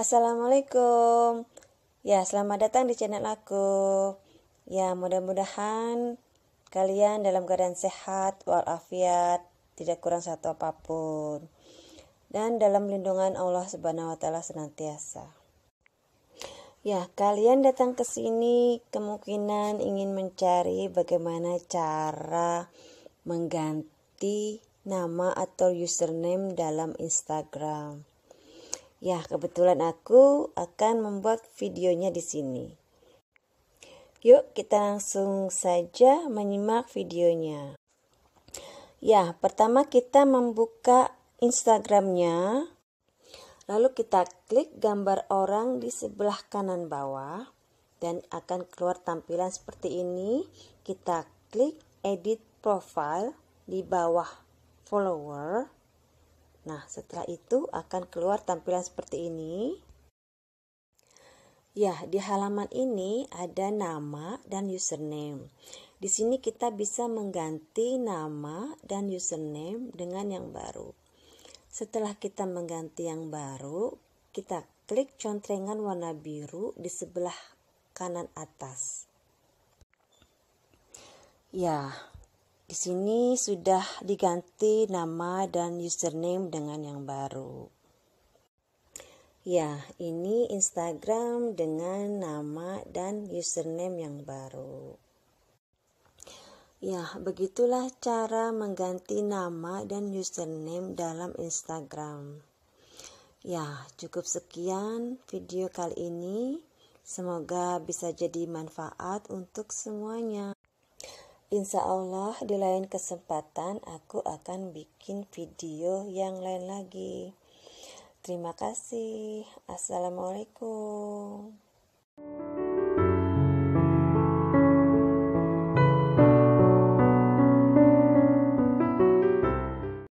Assalamualaikum. Ya, selamat datang di channel aku. Ya, mudah-mudahan kalian dalam keadaan sehat walafiat, tidak kurang satu apapun. Dan dalam lindungan Allah Subhanahu wa taala senantiasa. Ya, kalian datang ke sini kemungkinan ingin mencari bagaimana cara mengganti nama atau username dalam Instagram. Ya, kebetulan aku akan membuat videonya di sini. Yuk, kita langsung saja menyimak videonya. Ya, pertama kita membuka Instagramnya. Lalu kita klik gambar orang di sebelah kanan bawah dan akan keluar tampilan seperti ini. Kita klik edit profile di bawah follower Nah, setelah itu akan keluar tampilan seperti ini. Ya, di halaman ini ada nama dan username. Di sini kita bisa mengganti nama dan username dengan yang baru. Setelah kita mengganti yang baru, kita klik contrengan warna biru di sebelah kanan atas. Ya, di sini sudah diganti nama dan username dengan yang baru. Ya, ini Instagram dengan nama dan username yang baru. Ya, begitulah cara mengganti nama dan username dalam Instagram. Ya, cukup sekian video kali ini. Semoga bisa jadi manfaat untuk semuanya. Insya Allah di lain kesempatan aku akan bikin video yang lain lagi. Terima kasih. Assalamualaikum.